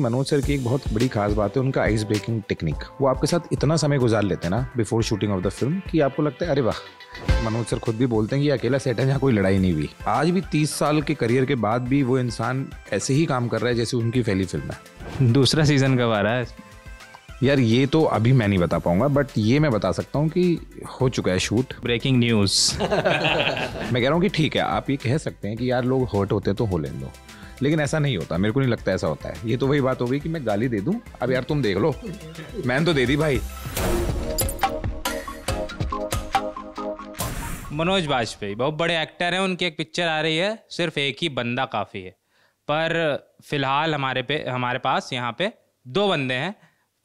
Manoj sir की एक बहुत बड़ी खास बात है उनका आइस ब्रेकिंग टेक्निक वो आपके साथ इतना समय गुजार लेते हैं ना before shooting of the film कि आपको लगता है अरे वाह मनोज सर खुद भी बोलते हैं कि अकेला सेट है जहाँ कोई लड़ाई नहीं हुई आज भी तीस साल के करियर के बाद भी वो इंसान ऐसे ही काम कर रहा है जैसे उनकी पहली फिल्म है दूसरा सीजन कब आ रहा है यार ये तो अभी मैं नहीं बता पाऊंगा बट ये मैं बता सकता हूँ कि हो चुका है शूट ब्रेकिंग न्यूज मैं कह रहा हूँ कि ठीक है आप ये कह सकते हैं कि यार लोग हर्ट होते तो हो लेने दो लेकिन ऐसा नहीं होता मेरे को नहीं लगता ऐसा होता है ये तो वही बात हो गई कि मैं गाली दे दूं अब यार तुम देख लो मैंने तो दे दी भाई मनोज वाजपेयी बहुत बड़े एक्टर हैं उनकी एक पिक्चर आ रही है सिर्फ एक ही बंदा काफ़ी है पर फिलहाल हमारे पे हमारे पास यहाँ पे दो बंदे हैं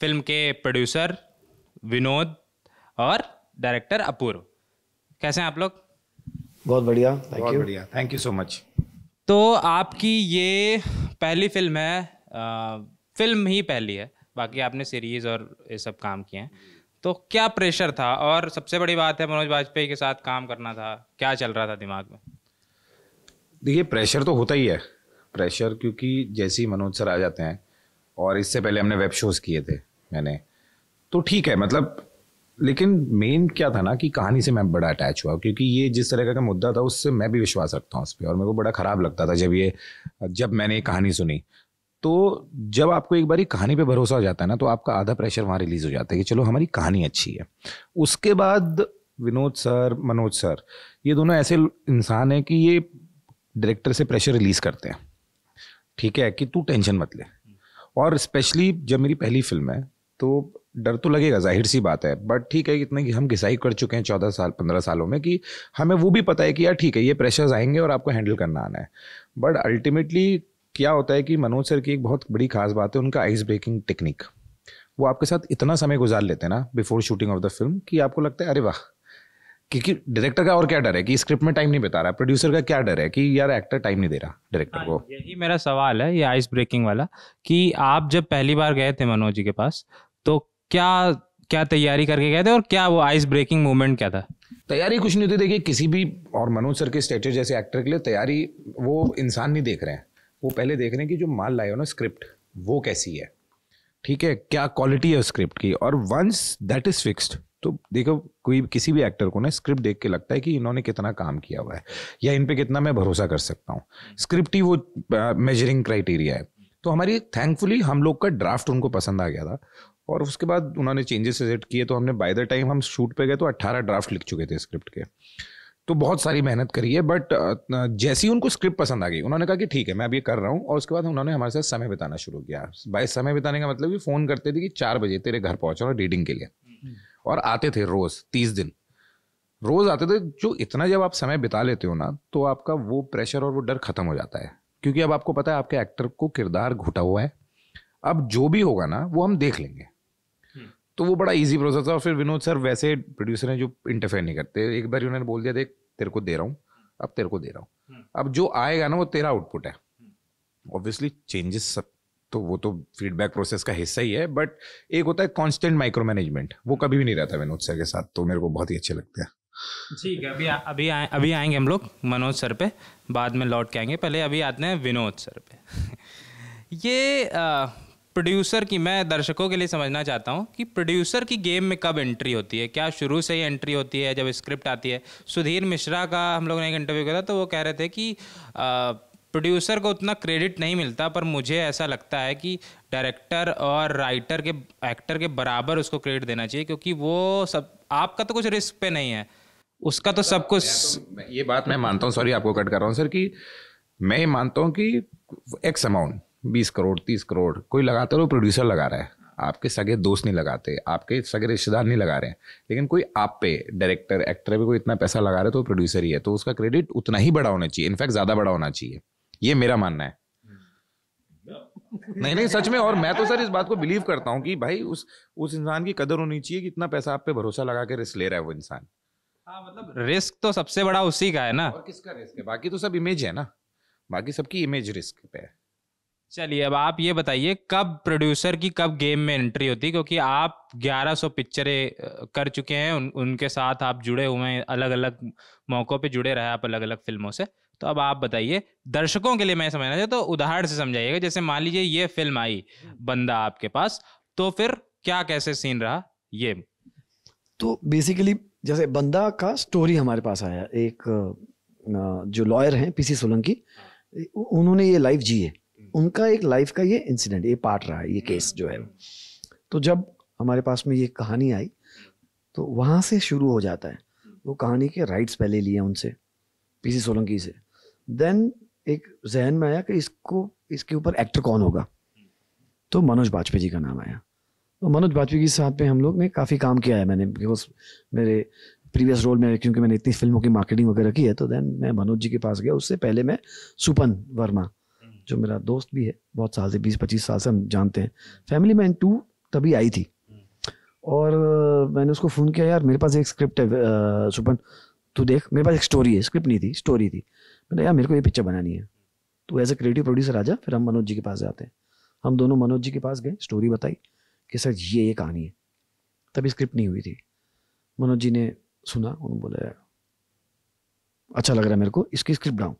फिल्म के प्रोड्यूसर विनोद और डायरेक्टर अपूर्व कैसे हैं आप लोग बहुत बढ़िया बहुत बढ़िया थैंक यू सो मच तो आपकी ये पहली फिल्म है आ, फिल्म ही पहली है बाकी आपने सीरीज और ये सब काम किए हैं तो क्या प्रेशर था और सबसे बड़ी बात है मनोज वाजपेयी के साथ काम करना था क्या चल रहा था दिमाग में देखिए प्रेशर तो होता ही है प्रेशर क्योंकि जैसे ही मनोज सर आ जाते हैं और इससे पहले हमने वेब शोज़ किए थे मैंने तो ठीक है मतलब लेकिन मेन क्या था ना कि कहानी से मैं बड़ा अटैच हुआ क्योंकि ये जिस तरह का मुद्दा था उससे मैं भी विश्वास रखता हूँ उस पर और मेरे को बड़ा ख़राब लगता था जब ये जब मैंने ये कहानी सुनी तो जब आपको एक बार कहानी पे भरोसा हो जाता है ना तो आपका आधा प्रेशर वहाँ रिलीज हो जाता है कि चलो हमारी कहानी अच्छी है उसके बाद विनोद सर मनोज सर ये दोनों ऐसे इंसान हैं कि ये डायरेक्टर से प्रेशर रिलीज करते हैं ठीक है कि तू टेंशन मत ले और स्पेशली जब मेरी पहली फिल्म है तो डर तो लगेगा जाहिर सी बात है बट ठीक है इतना कि हम घिसाई कर चुके हैं चौदह साल पंद्रह सालों में कि हमें वो भी पता है कि यार ठीक है ये प्रेशर्स आएंगे और आपको हैंडल करना आना है बट अल्टीमेटली क्या होता है कि मनोज सर की एक बहुत बड़ी खास बात है उनका आइस ब्रेकिंग टेक्निक वो आपके साथ इतना समय गुजार लेते हैं ना before shooting of the film कि आपको लगता है अरे वाह क्योंकि डायरेक्टर का और क्या डर है कि स्क्रिप्ट में टाइम नहीं बता रहा प्रोड्यूसर का क्या डर है कि यार एक्टर टाइम नहीं दे रहा डायरेक्टर हाँ, को यही मेरा सवाल है ये आइस ब्रेकिंग वाला कि आप जब पहली बार गए थे मनोज जी के पास तो क्या क्या तैयारी करके गए थे और क्या वो आइस ब्रेकिंग मोमेंट क्या था तैयारी कुछ नहीं होती देखिए किसी भी और मनोज सर के स्टेटस जैसे एक्टर के लिए तैयारी वो इंसान नहीं देख रहे हैं वो पहले देख रहे हैं कि जो माल लाए हो ना स्क्रिप्ट वो कैसी है ठीक है क्या क्वालिटी है स्क्रिप्ट की और वंस दैट इज फिक्स्ड तो देखो कोई किसी भी एक्टर को ना स्क्रिप्ट देख के लगता है कि इन्होंने कितना काम किया हुआ है या इन पे कितना मैं भरोसा कर सकता हूँ स्क्रिप्ट ही वो मेजरिंग क्राइटेरिया है तो हमारी थैंकफुली हम लोग का ड्राफ्ट उनको पसंद आ गया था और उसके बाद उन्होंने चेंजेस सेट किए तो हमने बाय द टाइम हम शूट पे गए तो 18 ड्राफ्ट लिख चुके थे स्क्रिप्ट के तो बहुत सारी मेहनत करी है बट जैसे ही उनको स्क्रिप्ट पसंद आ गई उन्होंने कहा कि ठीक है मैं अब ये कर रहा हूँ और उसके बाद उन्होंने हमारे साथ समय बिताना शुरू किया बाय समय बिताने का मतलब ये फ़ोन करते थे कि चार बजे तेरे घर पहुँच रहा रीडिंग के लिए हम्म। और आते थे रोज़ तीस दिन रोज़ आते थे जो इतना जब आप समय बिता लेते हो ना तो आपका वो प्रेशर और वो डर ख़त्म हो जाता है क्योंकि अब आपको पता है आपके एक्टर को किरदार घुटा हुआ है अब जो भी होगा ना वो हम देख लेंगे तो वो बड़ा ईजी प्रोसेस था और फिर विनोद सर वैसे प्रोड्यूसर हैं जो इंटरफेयर नहीं करते एक बार उन्होंने बोल दिया देख तेरे को दे रहा हूँ अब तेरे को दे रहा हूँ हम्म। अब जो आएगा ना वो तेरा आउटपुट है ऑब्वियसली हम्म। चेंजेस सब तो वो तो फीडबैक प्रोसेस का हिस्सा ही है बट एक होता है कांस्टेंट माइक्रो मैनेजमेंट वो कभी भी नहीं रहता विनोद सर के साथ तो मेरे को बहुत ही अच्छे लगते हैं ठीक है अभी आ, अभी आ, अभी आएंगे हम लोग मनोज सर पे बाद में लौट के आएंगे पहले अभी आते हैं विनोद सर पे ये आ, प्रोड्यूसर की मैं दर्शकों के लिए समझना चाहता हूँ कि प्रोड्यूसर की गेम में कब एंट्री होती है क्या शुरू से ही एंट्री होती है जब स्क्रिप्ट आती है सुधीर मिश्रा का हम लोगों ने एक इंटरव्यू किया था तो वो कह रहे थे कि प्रोड्यूसर को उतना क्रेडिट नहीं मिलता पर मुझे ऐसा लगता है कि डायरेक्टर और राइटर के एक्टर के बराबर उसको क्रेडिट देना चाहिए क्योंकि वो सब आपका तो कुछ रिस्क पे नहीं है उसका तो सब कुछ तो ये बात मैं मानता हूँ सॉरी आपको कट कर रहा हूँ सर कि मैं ये मानता हूँ कि एक्स अमाउंट बीस करोड़ तीस करोड़ कोई लगाता है वो तो प्रोड्यूसर लगा रहा है आपके सगे दोस्त नहीं लगाते आपके सगे रिश्तेदार नहीं लगा रहे हैं लेकिन कोई आप पे डायरेक्टर एक्टर पे कोई इतना पैसा लगा रहे तो प्रोड्यूसर ही है तो उसका क्रेडिट उतना ही बड़ा होना चाहिए इनफैक्ट ज़्यादा बड़ा होना चाहिए ये मेरा मानना है नहीं नहीं सच में और मैं तो सर इस बात को बिलीव करता हूँ कि भाई उस उस इंसान की कदर होनी चाहिए कि इतना पैसा आप पे भरोसा लगा के रिस्क ले रहा है वो इंसान हाँ, मतलब रिस्क तो सबसे बड़ा उसी का है ना और किसका रिस्क है बाकी तो सब इमेज है ना बाकी सबकी इमेज रिस्क पे है चलिए अब आप ये बताइए कब प्रोड्यूसर की कब गेम में एंट्री होती है क्योंकि आप 1100 पिक्चरें कर चुके हैं उन, उनके साथ आप जुड़े हुए हैं अलग अलग मौक़ों पे जुड़े रहे आप अलग अलग फिल्मों से तो अब आप बताइए दर्शकों के लिए मैं समझना चाहिए तो उदाहरण से समझाइएगा जैसे मान लीजिए ये फिल्म आई बंदा आपके पास तो फिर क्या कैसे सीन रहा ये तो बेसिकली जैसे बंदा का स्टोरी हमारे पास आया एक जो लॉयर हैं पीसी सोलंकी उन्होंने ये लाइफ जी है उनका एक लाइफ का ये इंसिडेंट ये पार्ट रहा है ये केस hmm. जो है तो जब हमारे पास में ये कहानी आई तो वहाँ से शुरू हो जाता है वो कहानी के राइट्स पहले लिए उनसे पीसी सोलंकी से देन एक जहन में आया कि इसको इसके ऊपर एक्टर कौन होगा तो मनोज बाजपेयी जी का नाम आया तो मनोज बाजपेयी के साथ में हम लोग ने काफ़ी काम किया है मैंने बिकॉज मेरे प्रीवियस रोल में क्योंकि मैंने इतनी फिल्मों की मार्केटिंग वगैरह की है तो देन मैं मनोज जी के पास गया उससे पहले मैं सुपन वर्मा जो मेरा दोस्त भी है बहुत साल से बीस पच्चीस साल से हम जानते हैं फैमिली मैन टू तभी आई थी और मैंने उसको फ़ोन किया यार मेरे पास एक स्क्रिप्ट है सुपन तू देख मेरे पास एक स्टोरी है स्क्रिप्ट नहीं थी स्टोरी थी मैंने यार मेरे को ये पिक्चर बनानी है तो एज ए क्रिएटिव प्रोड्यूसर आ जा फिर हम मनोज जी के पास जाते हैं हम दोनों मनोज जी के पास गए स्टोरी बताई कि सर ये ये कहानी है तभी स्क्रिप्ट नहीं हुई थी मनोज जी ने सुना उन्होंने बोला अच्छा लग रहा है मेरे को इसकी स्क्रिप्ट बनाऊँ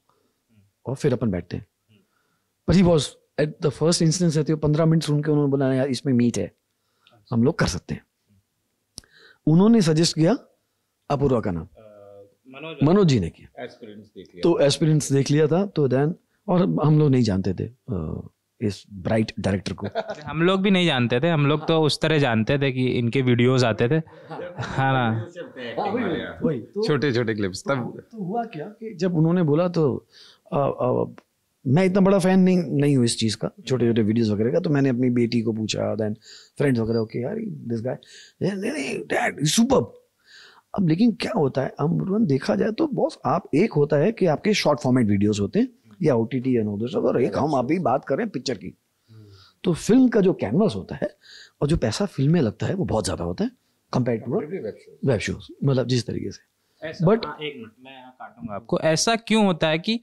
और फिर अपन बैठते हैं but he was at the first incidence रहते हो पंद्रह मिनट सुन के उन्होंने बोला यार इसमें मीट है हम लोग कर सकते हैं उन्होंने सजेस्ट किया अपूर्वा का नाम मनोज जी ने किया तो एक्सपीरियंस देख लिया था तो देन और हम लोग नहीं जानते थे इस ब्राइट डायरेक्टर को हम लोग भी नहीं जानते थे हम लोग तो उस तरह जानते थे कि इनके वीडियोस आते थे हाँ ना छोटे छोटे क्लिप्स तब तो हुआ क्या कि जब उन्होंने बोला तो मैं इतना बड़ा फैन नहीं नहीं हूँ इस चीज़ का छोटे छोटे वीडियोस वगैरह का तो मैंने अपनी बेटी को पूछा देन फ्रेंड्स वगैरह ओके यार दिस गाय नहीं डैड सुपर अब लेकिन क्या होता है अब देखा जाए तो बॉस आप एक होता है कि आपके शॉर्ट फॉर्मेट वीडियोस होते हैं या ओ टी टी और एक हम अभी बात कर रहे हैं पिक्चर की तो फिल्म का जो कैनवास होता है और जो पैसा फिल्म में लगता है वो बहुत ज़्यादा होता है कंपेयर टू वेब शोज मतलब जिस तरीके से बट हाँ, एक मिनट मैं काटूंगा आपको ऐसा क्यों होता है कि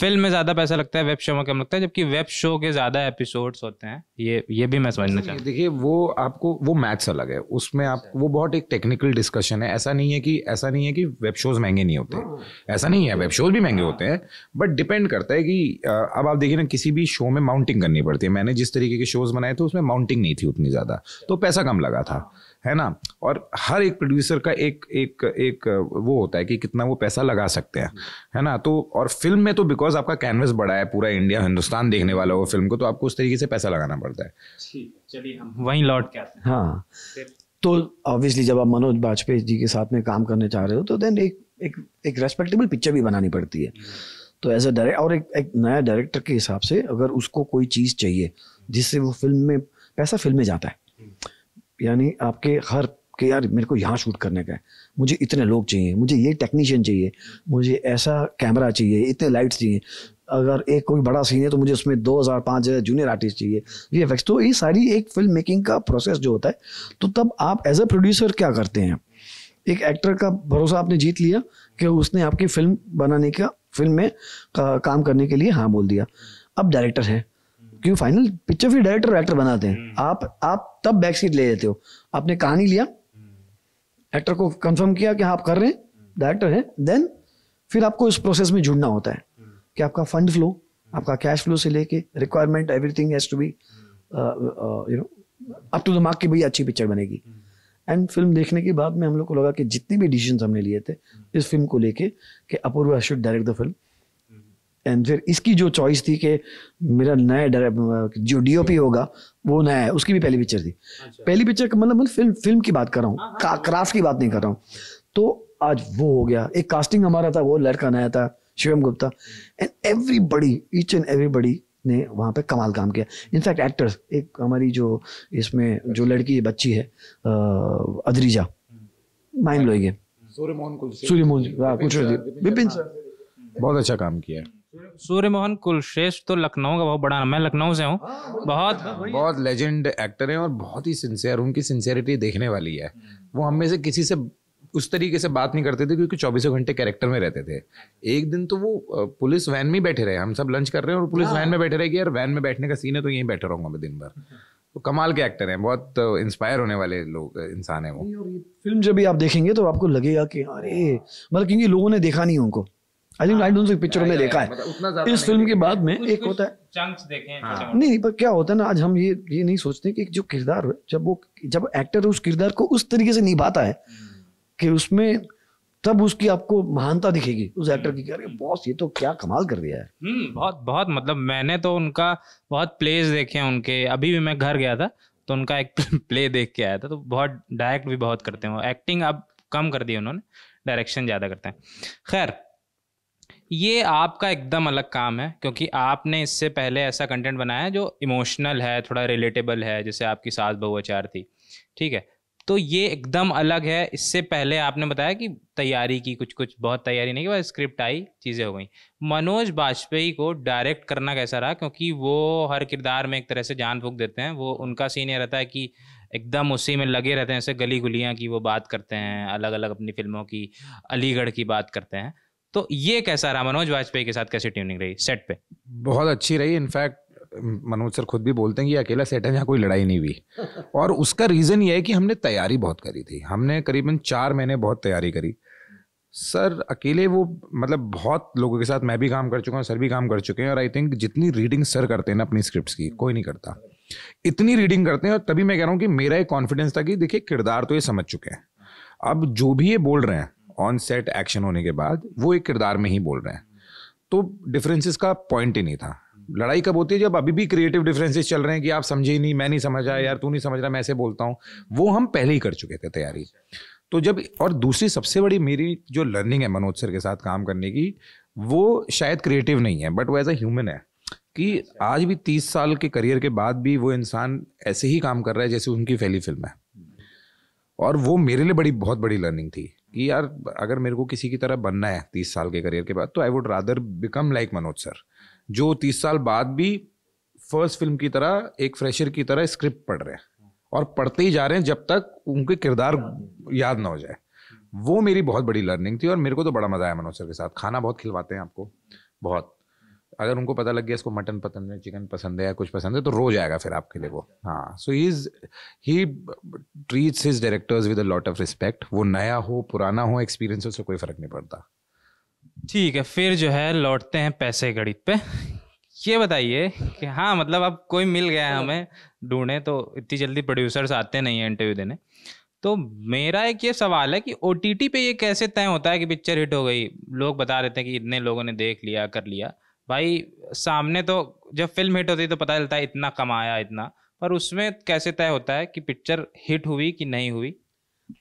फिल्म में ज्यादा पैसा लगता है वेब शो में कम लगता है जबकि वेब शो के ज्यादा एपिसोड्स होते हैं ये ये भी मैं समझना चाहता हूँ देखिए वो आपको वो मैथ्स अलग है उसमें आप अच्छा। वो बहुत एक टेक्निकल डिस्कशन है ऐसा नहीं है कि ऐसा नहीं है कि वेब शोज महंगे नहीं होते हाँ, हाँ। ऐसा नहीं है वेब शोज भी महंगे होते हैं बट डिपेंड करता है कि अब आप देखिए ना किसी भी शो में माउंटिंग करनी पड़ती है मैंने जिस तरीके के शोज बनाए थे उसमें माउंटिंग नहीं थी उतनी ज्यादा तो पैसा कम लगा था है ना और हर एक प्रोड्यूसर का एक एक एक वो होता है कि कितना वो पैसा लगा सकते हैं है ना तो और फिल्म में तो बिकॉज आपका कैनवस बड़ा है पूरा इंडिया हिंदुस्तान देखने वाला हो फिल्म को तो आपको उस तरीके से पैसा लगाना पड़ता है चलिए हम वहीं लौट के आते हैं हाँ तो ऑब्वियसली जब आप मनोज वाजपेयी जी के साथ में काम करने चाह रहे हो तो देन एक एक एक रेस्पेक्टेबल पिक्चर भी बनानी पड़ती है तो एज अ डायरेक्ट और एक, एक नया डायरेक्टर के हिसाब से अगर उसको कोई चीज़ चाहिए जिससे वो फिल्म में पैसा फिल्म में जाता है यानी आपके हर कि यार मेरे को यहाँ शूट करने का है मुझे इतने लोग चाहिए मुझे ये टेक्नीशियन चाहिए मुझे ऐसा कैमरा चाहिए इतने लाइट्स चाहिए अगर एक कोई बड़ा सीन है तो मुझे उसमें दो हज़ार पाँच हज़ार जूनियर आर्टिस्ट चाहिए वी एफ तो ये सारी एक फिल्म मेकिंग का प्रोसेस जो होता है तो तब आप एज अ प्रोड्यूसर क्या करते हैं एक एक्टर का भरोसा आपने जीत लिया कि उसने आपकी फिल्म बनाने का फिल्म में का, काम करने के लिए हाँ बोल दिया अब डायरेक्टर है क्योंकि फाइनल पिक्चर फिर डायरेक्टर और एक्टर बनाते हैं हम्म। आप आप तब बैक सीट ले लेते हो आपने कहानी लिया एक्टर हम्म। को कंफर्म किया कि हाँ, आप कर रहे हैं डायरेक्टर हम्म। है देन फिर आपको इस प्रोसेस में जुड़ना होता है कि आपका फंड फ्लो आपका कैश फ्लो से लेके requirement everything has to be you know up to the mark की भाई अच्छी पिक्चर बनेगी एंड फिल्म देखने के बाद में हम लोग को लगा कि जितने भी डिसीजन हमने लिए थे इस फिल्म को लेके कि Apoorva should direct the film and फिर इसकी जो चॉइस थी कि मेरा नया जो डीओपी होगा वो नया है उसकी भी पहली पिक्चर थी अच्छा। पहली पिक्चर का मतलब फिल्म फिल्म की बात कर रहा हूँ क्राफ्ट हाँ, हाँ, हाँ। की बात नहीं कर रहा हूँ तो आज वो हो गया एक कास्टिंग हमारा था वो लड़का नया था Shivam Gupta and everybody each and everybody ने वहाँ पे कमाल काम किया इनफैक्ट एक्टर्स एक हमारी जो इसमें जो लड़की बच्ची है अदरीजा माइंड लोएंगे सूर्य मोहन सूर्यमोहन कुलश्री विपिन सर बहुत अच्छा काम किया है सूर्य मोहन कुलश्रेष्ठ तो लखनऊ का बहुत बड़ा नाम है लखनऊ से हूँ हाँ, बहुत बहुत लेजेंड एक्टर हैं और बहुत ही सिंसियर उनकी सिंसियरिटी देखने वाली है वो हम में से किसी से उस तरीके से बात नहीं करते थे क्योंकि चौबीसों घंटे कैरेक्टर में रहते थे एक दिन तो वो पुलिस वैन में बैठे रहे हम सब लंच कर रहे हैं और पुलिस वैन हाँ। में बैठे रहे कि यार वैन में बैठने का सीन है तो यहीं बैठा रहूंगा मैं दिन भर तो कमाल के एक्टर हैं बहुत इंस्पायर होने वाले लोग इंसान है वो फिल्म जब भी आप देखेंगे तो आपको लगेगा कि अरे मतलब क्योंकि लोगों ने देखा नहीं उनको I think I don't think पिक्चरों में देखा है मतलब इस फिल्म के बाद में एक होता है चंक्स देखें हाँ। नहीं नहीं पर क्या होता है ना आज हम ये ये नहीं सोचते कि जो किरदार जब वो जब एक्टर उस किरदार को उस तरीके से निभाता है हम्म। कि उसमें तब उसकी आपको महानता दिखेगी उस एक्टर की कह हम्म। बॉस ये तो क्या कमाल कर दिया है हम्म, बहुत बहुत मतलब मैंने तो उनका बहुत प्लेज देखे हैं उनके अभी भी मैं घर गया था तो उनका एक प्ले देख के आया था तो बहुत डायरेक्ट भी बहुत करते हैं वो एक्टिंग अब कम कर दी उन्होंने डायरेक्शन ज़्यादा करते हैं खैर ये आपका एकदम अलग काम है क्योंकि आपने इससे पहले ऐसा कंटेंट बनाया है जो इमोशनल है थोड़ा रिलेटेबल है जैसे आपकी सास बहुआचार थी ठीक है तो ये एकदम अलग है इससे पहले आपने बताया कि तैयारी की कुछ कुछ बहुत तैयारी नहीं की बस स्क्रिप्ट आई चीज़ें हो गई मनोज बाजपेयी को डायरेक्ट करना कैसा रहा क्योंकि वो हर किरदार में एक तरह से जान फूक देते हैं वो उनका सीन ये रहता है कि एकदम उसी में लगे रहते हैं जैसे गली गुलियाँ की वो बात करते हैं अलग अलग अपनी फिल्मों की अलीगढ़ की बात करते हैं तो ये कैसा रहा मनोज वाजपेयी के साथ कैसी ट्यूनिंग रही सेट पे बहुत अच्छी रही इनफैक्ट मनोज सर खुद भी बोलते हैं कि अकेला सेट है जहाँ कोई लड़ाई नहीं हुई और उसका रीज़न ये है कि हमने तैयारी बहुत करी थी हमने करीबन चार महीने बहुत तैयारी करी सर अकेले वो मतलब बहुत लोगों के साथ मैं भी काम कर चुका हूँ सर भी काम कर चुके हैं और आई थिंक जितनी रीडिंग सर करते हैं ना अपनी स्क्रिप्ट की कोई नहीं करता इतनी रीडिंग करते हैं और तभी मैं कह रहा हूँ कि मेरा एक कॉन्फिडेंस था कि देखिए किरदार तो ये समझ चुके हैं अब जो भी ये बोल रहे हैं ऑन सेट एक्शन होने के बाद वो एक किरदार में ही बोल रहे हैं तो डिफरेंसेस का पॉइंट ही नहीं था लड़ाई कब होती है जब अभी भी क्रिएटिव डिफरेंसेस चल रहे हैं कि आप समझे ही नहीं मैं नहीं समझा यार तू नहीं समझ रहा मैं ऐसे बोलता हूँ वो हम पहले ही कर चुके थे तैयारी तो जब और दूसरी सबसे बड़ी मेरी जो लर्निंग है मनोज सर के साथ काम करने की वो शायद क्रिएटिव नहीं है बट वो एज अ ह्यूमन है कि आज भी तीस साल के करियर के बाद भी वो इंसान ऐसे ही काम कर रहा है जैसे उनकी पहली फिल्म है और वो मेरे लिए बड़ी बहुत बड़ी लर्निंग थी कि यार अगर मेरे को किसी की तरह बनना है तीस साल के करियर के बाद तो I would rather become like Manoj sir जो तीस साल बाद भी फर्स्ट फिल्म की तरह एक फ्रेशर की तरह स्क्रिप्ट पढ़ रहे हैं और पढ़ते ही जा रहे हैं जब तक उनके किरदार याद ना हो जाए वो मेरी बहुत बड़ी लर्निंग थी और मेरे को तो बड़ा मज़ा आया मनोज सर के साथ खाना बहुत खिलवाते हैं आपको बहुत अगर उनको पता लग गया इसको मटन पसंद है चिकन पसंद है या कुछ पसंद है तो रोज आएगा फिर आपके लिए वो हाँ so he is he treats his directors with a lot of respect वो नया हो पुराना हो एक्सपीरियंस उससे कोई फर्क नहीं पड़ता ठीक है फिर जो है लौटते हैं पैसे गणित पे ये बताइए कि हाँ मतलब अब कोई मिल गया है हमें ढूंढे तो इतनी जल्दी प्रोड्यूसर्स आते नहीं हैं इंटरव्यू देने तो मेरा एक ये सवाल है कि ओ पे ये कैसे तय होता है कि पिक्चर हिट हो गई लोग बता रहे थे कि इतने लोगों ने देख लिया कर लिया भाई सामने तो जब फिल्म हिट होती है तो पता चलता है इतना कमाया इतना पर उसमें कैसे तय होता है कि पिक्चर हिट हुई कि नहीं हुई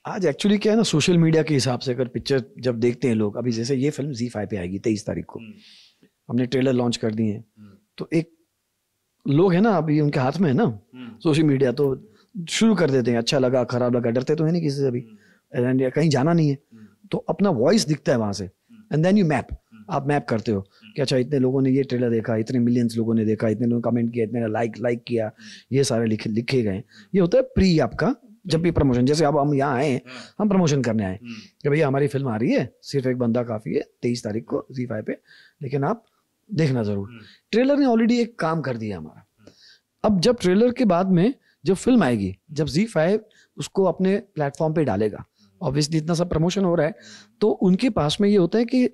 आज एक्चुअली क्या है ना सोशल मीडिया के हिसाब से अगर पिक्चर जब देखते हैं लोग अभी जैसे ये फिल्म जी फाइव पे आएगी तेईस तारीख को हम्म। हमने ट्रेलर लॉन्च कर दिए हैं हम्म। तो एक लोग है ना अभी उनके हाथ में है ना सोशल हम्म। मीडिया तो शुरू कर देते हैं अच्छा लगा खराब लगा डरते तो है नहीं किसी से अभी कहीं जाना नहीं है तो अपना वॉइस दिखता है वहां से एंड देन यू मैप आप मैप करते हो हम्म। कि अच्छा इतने लोगों ने ये ट्रेलर देखा इतने मिलियंस लोगों ने देखा इतने लोगों ने कमेंट किया इतने लाइक लाइक किया हम्म। ये सारे लिखे लिखे गए ये होता है प्री आपका जब भी प्रमोशन जैसे अब हम यहाँ आए हाँ। हम प्रमोशन करने आए हम्म। कि भैया हमारी फिल्म आ रही है सिर्फ एक बंदा काफ़ी है तेईस तारीख को जी फाइव पे लेकिन आप देखना ज़रूर ट्रेलर ने ऑलरेडी एक काम कर दिया हमारा अब जब ट्रेलर के बाद में जब फिल्म आएगी जब जी फाइव उसको अपने प्लेटफॉर्म पे डालेगा ऑब्वियसली इतना सा प्रमोशन हो रहा है तो उनके पास में ये होता है कि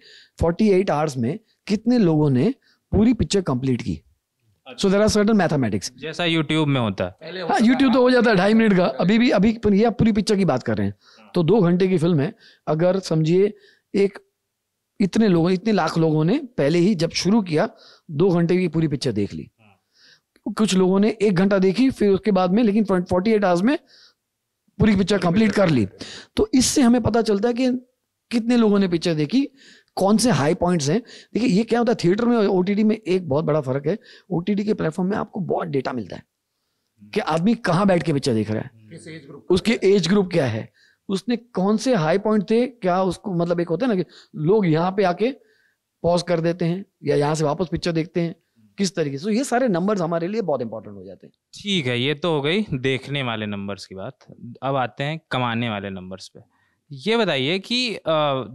48 एट आवर्स में कितने लोगों ने पूरी पिक्चर कंप्लीट की so there are certain mathematics जैसा यूट्यूब में होता है हाँ यूट्यूब तो हो जाता है ढाई मिनट का अभी भी अभी ये आप पूरी पिक्चर की बात कर रहे हैं तो दो घंटे की फिल्म है अगर समझिए एक इतने लोगों इतने लाख लोगों ने पहले ही जब शुरू किया दो घंटे की पूरी पिक्चर देख ली हाँ। कुछ लोगों ने एक घंटा देखी फिर उसके बाद में लेकिन फोर्टी एट आवर्स में पूरी पिक्चर कंप्लीट कर ली तो इससे हमें पता चलता है कि कितने लोगों ने पिक्चर देखी कौन से हाई पॉइंट्स हैं देखिए ये क्या होता है थिएटर में ओ में एक बहुत बड़ा फर्क है ओ के प्लेटफॉर्म में आपको बहुत डेटा मिलता है कि hmm. आदमी कहाँ बैठ के पिक्चर देख रहा है hmm. उसके एज ग्रुप क्या है उसने कौन से हाई पॉइंट थे क्या उसको मतलब एक होता है ना कि लोग यहाँ पे आके पॉज कर देते हैं या यहाँ से वापस पिक्चर देखते हैं किस तरीके से so, तो ये सारे नंबर्स हमारे लिए बहुत इंपॉर्टेंट हो जाते हैं ठीक है ये तो हो गई देखने वाले नंबर्स की बात अब आते हैं कमाने वाले नंबर्स पे ये बताइए कि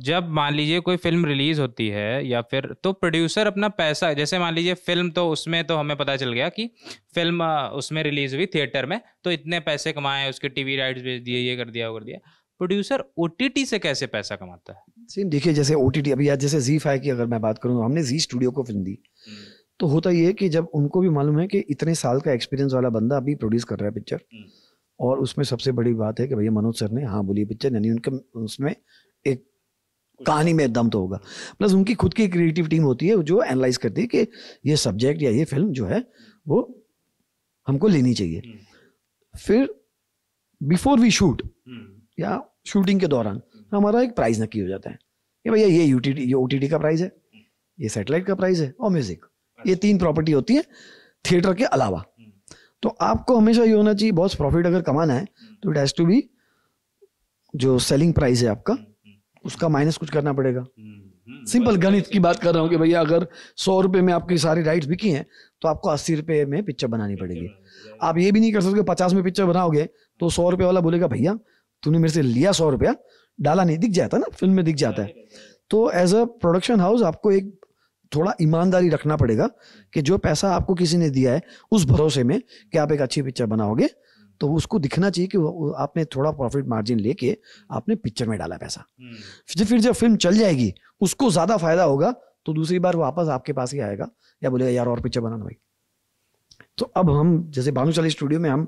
जब मान लीजिए कोई फिल्म रिलीज होती है या फिर तो प्रोड्यूसर अपना पैसा जैसे मान लीजिए फिल्म तो उसमें तो हमें पता चल गया कि फिल्म उसमें रिलीज हुई थिएटर में तो इतने पैसे कमाए उसके टीवी राइट्स बेच दिए ये कर दिया वो कर दिया प्रोड्यूसर ओ से कैसे पैसा कमाता है देखिए जैसे ओ अभी आज जैसे जी फाइव की अगर मैं बात करूँ हमने जी स्टूडियो को फिल्म दी हम्म। तो होता ये कि जब उनको भी मालूम है कि इतने साल का एक्सपीरियंस वाला बंदा अभी प्रोड्यूस कर रहा है पिक्चर हम्म। और उसमें सबसे बड़ी बात है कि भैया मनोज सर ने हाँ बोली पिक्चर यानी उनके उसमें एक कहानी में दम तो होगा प्लस उनकी खुद की क्रिएटिव टीम होती है जो एनालाइज करती है कि ये सब्जेक्ट या ये फिल्म जो है वो हमको लेनी चाहिए हम्म। फिर बिफोर वी शूट या शूटिंग के दौरान हमारा एक प्राइज नक्की हो जाता है कि भैया ये ये टी का प्राइज है ये सेटेलाइट का प्राइज है और म्यूजिक ये तीन प्रॉपर्टी होती है थिएटर के अलावा तो आपको हमेशा ये होना चाहिए बहुत प्रॉफिट अगर कमाना है तो इट हैज टू बी जो सेलिंग प्राइस है आपका उसका माइनस कुछ करना पड़ेगा सिंपल गणित की बात कर रहा हूँ कि भैया अगर सौ रुपये में आपकी सारी राइट्स बिकी हैं तो आपको अस्सी रुपये में पिक्चर बनानी पड़ेगी आप ये भी नहीं कर सकते पचास में पिक्चर बनाओगे तो सौ रुपये वाला बोलेगा भैया तूने मेरे से लिया सौ रुपया डाला नहीं दिख जाता ना फिल्म में दिख जाता है तो एज अ प्रोडक्शन हाउस आपको एक थोड़ा ईमानदारी रखना पड़ेगा कि जो पैसा आपको किसी ने दिया है उस भरोसे में कि आप एक अच्छी पिक्चर बनाओगे तो उसको दिखना चाहिए कि आपने थोड़ा प्रॉफिट मार्जिन लेके आपने पिक्चर में डाला पैसा हम्म। फिर जब फिल्म चल जाएगी उसको ज्यादा फायदा होगा तो दूसरी बार वापस आपके पास ही आएगा या बोलेगा यार और पिक्चर बनाना भाई तो अब हम जैसे भानुशाली स्टूडियो में हम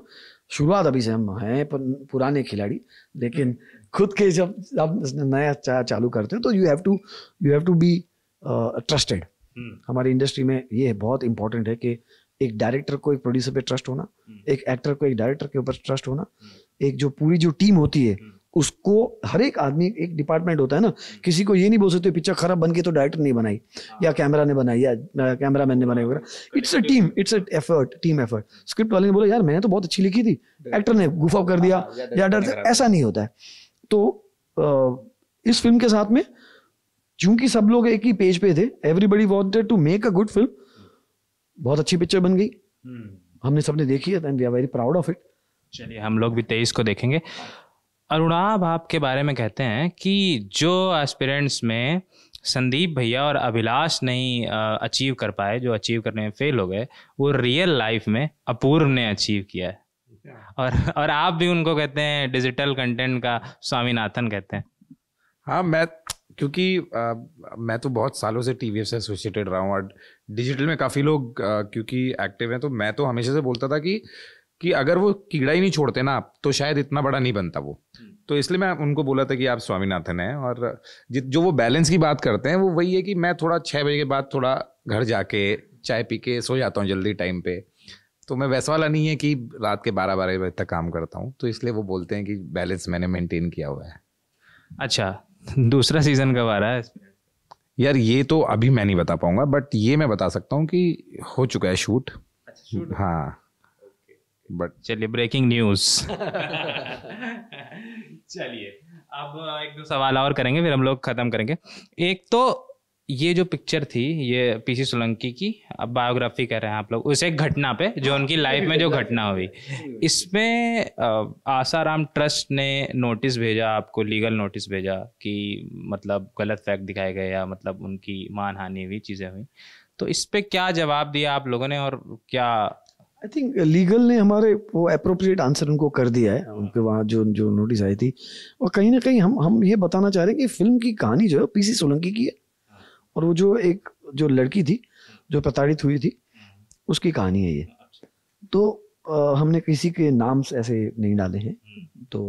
शुरुआत अभी से हम हैं पुराने खिलाड़ी लेकिन खुद के जब आप नया चालू करते हो तो you have to you have to be trusted hmm. हमारी इंडस्ट्री में ये बहुत इंपॉर्टेंट है कि एक डायरेक्टर को एक प्रोड्यूसर पे ट्रस्ट होना हम्म। एक एक्टर को एक डायरेक्टर के ऊपर ट्रस्ट होना हम्म। एक जो पूरी जो टीम होती है उसको हर एक आदमी एक डिपार्टमेंट होता है ना किसी को ये नहीं बोल सकते पिक्चर खराब बन के तो डायरेक्टर नहीं बनाई हाँ। या कैमरा ने बनाई या कैमरा मैन ने बनाई वगैरह it's a team it's a effort team effort script वाले ने बोला यार मैंने तो बहुत अच्छी लिखी थी एक्टर ने गुफ अप कर दिया हाँ, हाँ, या डर ऐसा नहीं होता है तो इस फिल्म के साथ में क्योंकि सब लोग एक ही पेज पे थे everybody wanted to make a good film बहुत अच्छी पिक्चर बन गई hmm. हमने सबने देखी है and we are very proud of it चलिए हम लोग भी तेईस को देखेंगे अरुणाब आपके बारे में कहते हैं कि जो एस्पिरेंट्स में संदीप भैया और अभिलाष नहीं अचीव कर पाए जो अचीव करने में फेल हो गए वो रियल लाइफ में अपूर्व ने अचीव किया है और और आप भी उनको कहते हैं डिजिटल कंटेंट का स्वामीनाथन कहते हैं हाँ मैं क्योंकि आ, मैं तो बहुत सालों से टी से एसोसिएटेड रहा हूँ और डिजिटल में काफ़ी लोग आ, क्योंकि एक्टिव हैं तो मैं तो हमेशा से बोलता था कि कि अगर वो कीड़ा ही नहीं छोड़ते ना आप तो शायद इतना बड़ा नहीं बनता वो हम्म। तो इसलिए मैं उनको बोला था कि आप स्वामीनाथन हैं और जो वो बैलेंस की बात करते हैं वो वही है कि मैं थोड़ा छः बजे के बाद थोड़ा घर जाके चाय पी के सो जाता हूँ जल्दी टाइम पे तो मैं वैसा वाला नहीं है कि रात के बारह बारह बजे तक काम करता हूँ तो इसलिए वो बोलते हैं कि बैलेंस मैंने मेंटेन किया हुआ है अच्छा दूसरा सीजन कब आ रहा है यार ये तो अभी मैं नहीं बता पाऊंगा बट ये मैं बता सकता हूँ कि हो चुका है शूट शूट अच्छा, हाँ बट चलिए ब्रेकिंग न्यूज चलिए अब एक दो सवाल और करेंगे फिर हम लोग खत्म करेंगे एक तो ये जो पिक्चर थी ये पीसी सोलंकी की अब बायोग्राफी कह रहे हैं आप लोग उस एक घटना पे जो उनकी लाइफ में जो घटना हुई इसमें आसाराम ट्रस्ट ने नोटिस भेजा आपको लीगल नोटिस भेजा कि मतलब गलत फैक्ट दिखाए गए या मतलब उनकी मानहानि हुई चीज़ें हुई तो इस पर क्या जवाब दिया आप लोगों ने और क्या आई थिंक लीगल ने हमारे वो अप्रोप्रिएट आंसर उनको कर दिया है हाँ। उनके वहाँ जो जो नोटिस आई थी और कहीं ना कहीं हम हम ये बताना चाह रहे हैं कि फिल्म की कहानी जो है पीसी सोलंकी की और वो जो एक जो लड़की थी जो प्रताड़ित हुई थी हम्म। उसकी कहानी है ये अच्छा। तो आ, हमने किसी के नाम से ऐसे नहीं डाले हैं हम्म। तो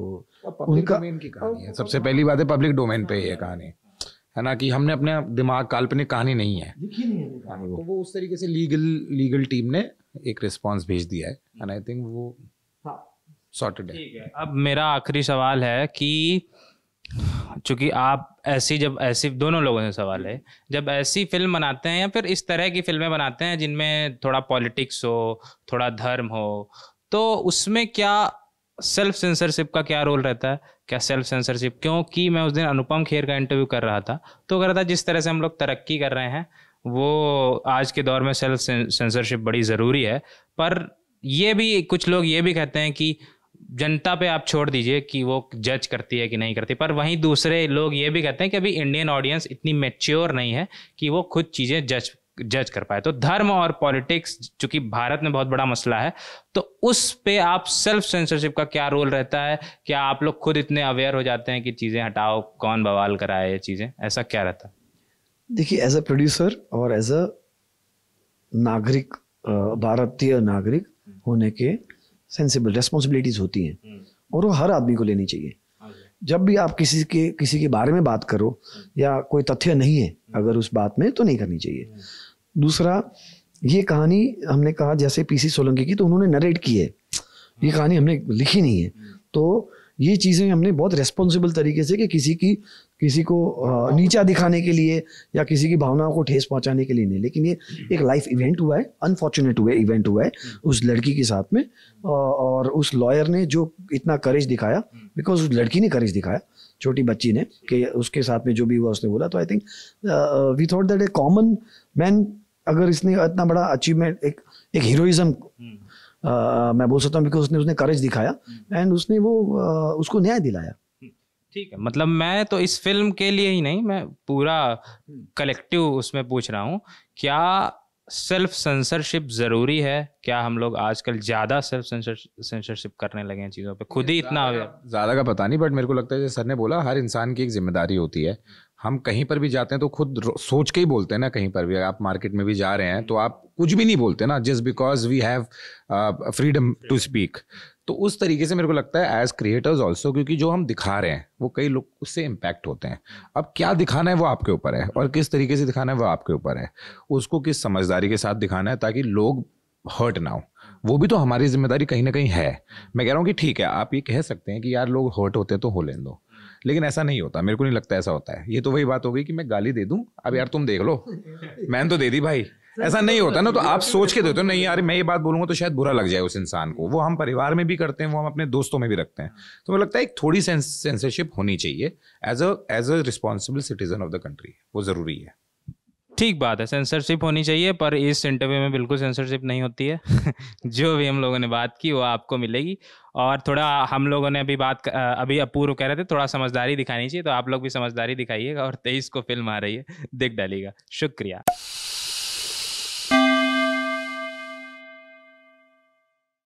उनका की कहानी है सबसे पहली बात है पब्लिक डोमेन पे ये कहानी है ना कि हमने अपने दिमाग काल्पनिक कहानी नहीं है तो वो उस तरीके से लीगल लीगल टीम ने एक रिस्पॉन्स भेज दिया है एंड आई थिंक वो सॉर्टेड हाँ। है अब मेरा आखिरी सवाल है कि चूंकि आप ऐसी जब ऐसी दोनों लोगों से सवाल है जब ऐसी फिल्म बनाते हैं या फिर इस तरह की फिल्में बनाते हैं जिनमें थोड़ा पॉलिटिक्स हो थोड़ा धर्म हो तो उसमें क्या सेल्फ सेंसरशिप का क्या रोल रहता है क्या सेल्फ सेंसरशिप क्योंकि मैं उस दिन अनुपम खेर का इंटरव्यू कर रहा था तो कह रहा था जिस तरह से हम लोग तरक्की कर रहे हैं वो आज के दौर में सेल्फ सेंसरशिप बड़ी ज़रूरी है पर ये भी कुछ लोग ये भी कहते हैं कि जनता पे आप छोड़ दीजिए कि वो जज करती है कि नहीं करती पर वहीं दूसरे लोग ये भी कहते हैं कि अभी इंडियन ऑडियंस इतनी मेच्योर नहीं है कि वो खुद चीज़ें जज जज कर पाए तो धर्म और पॉलिटिक्स चूंकि भारत में बहुत बड़ा मसला है तो उस पे आप सेल्फ सेंसरशिप का क्या रोल रहता है क्या आप लोग खुद इतने अवेयर हो जाते हैं कि चीज़ें हटाओ कौन बवाल कराए ये चीज़ें ऐसा क्या रहता है देखिए एज अ प्रोड्यूसर और एज अ नागरिक भारतीय नागरिक होने के सेंसिबल रेस्पॉन्सिबिलिटीज होती हैं हम्म। और वो हर आदमी को लेनी चाहिए हाँ जब भी आप किसी के किसी के बारे में बात करो हम्म। या कोई तथ्य नहीं है हम्म। अगर उस बात में तो नहीं करनी चाहिए दूसरा ये कहानी हमने कहा जैसे पीसी सोलंकी की तो उन्होंने नरेट की है ये हाँ। कहानी हमने लिखी नहीं है तो ये चीज़ें हमने बहुत रेस्पॉन्सिबल तरीके से कि किसी की किसी को नीचा दिखाने के लिए या किसी की भावनाओं को ठेस पहुंचाने के लिए नहीं लेकिन ये एक लाइफ इवेंट हुआ है अनफॉर्चुनेट हुआ इवेंट हुआ है उस लड़की के साथ में और उस लॉयर ने जो इतना करेज दिखाया बिकॉज उस लड़की ने करेज दिखाया छोटी बच्ची ने कि उसके साथ में जो भी हुआ उसने बोला तो I think we thought that a common man अगर इसने इतना बड़ा अचीवमेंट एक एक हीरोइज्म मैं बोल सकता हूँ बिकॉज उसने उसने करेज दिखाया एंड उसने वो उसको न्याय दिलाया ठीक है मतलब मैं तो इस फिल्म के लिए ही नहीं मैं पूरा कलेक्टिव उसमें पूछ रहा हूँ क्या सेल्फ सेंसरशिप ज़रूरी है क्या हम लोग आजकल ज़्यादा सेल्फ सेंसरशिप करने लगे हैं चीज़ों पे खुद ही इतना ज़्यादा का पता नहीं बट मेरे को लगता है सर ने बोला हर इंसान की एक जिम्मेदारी होती है हम कहीं पर भी जाते हैं तो खुद सोच के ही बोलते हैं ना कहीं पर भी आप मार्केट में भी जा रहे हैं तो आप कुछ भी नहीं बोलते ना just because we have freedom to speak तो उस तरीके से मेरे को लगता है एज क्रिएटर्स ऑल्सो क्योंकि जो हम दिखा रहे हैं वो कई लोग उससे इम्पैक्ट होते हैं अब क्या दिखाना है वो आपके ऊपर है और किस तरीके से दिखाना है वो आपके ऊपर है उसको किस समझदारी के साथ दिखाना है ताकि लोग हर्ट ना हो वो भी तो हमारी जिम्मेदारी कहीं ना कहीं है मैं कह रहा हूँ कि ठीक है आप ये कह सकते हैं कि यार लोग हर्ट होते हैं तो हो लेने दो लेकिन ऐसा नहीं होता मेरे को नहीं लगता ऐसा होता है ये तो वही बात हो गई कि मैं गाली दे दूं अब यार तुम देख लो मैंने तो दे दी भाई ऐसा नहीं तो होता ना तो आप तो सोच के देते हो नहीं यार मैं ये बात बोलूंगा तो शायद बुरा लग जाए उस इंसान को वो हम परिवार में भी करते हैं वो हम अपने दोस्तों में भी रखते हैं हाँ। तो मुझे लगता है एक थोड़ी सेंसरशिप होनी चाहिए as a as a responsible citizen of the country वो ज़रूरी है ठीक बात है सेंसरशिप होनी चाहिए पर इस इंटरव्यू में बिल्कुल सेंसरशिप नहीं होती है जो भी हम लोगों ने बात की वो आपको मिलेगी और थोड़ा हम लोगों ने अभी बात अभी अपूर्व कह रहे थे थोड़ा समझदारी दिखानी चाहिए तो आप लोग भी समझदारी दिखाइएगा और तेईस को फिल्म आ रही है देख डालिएगा शुक्रिया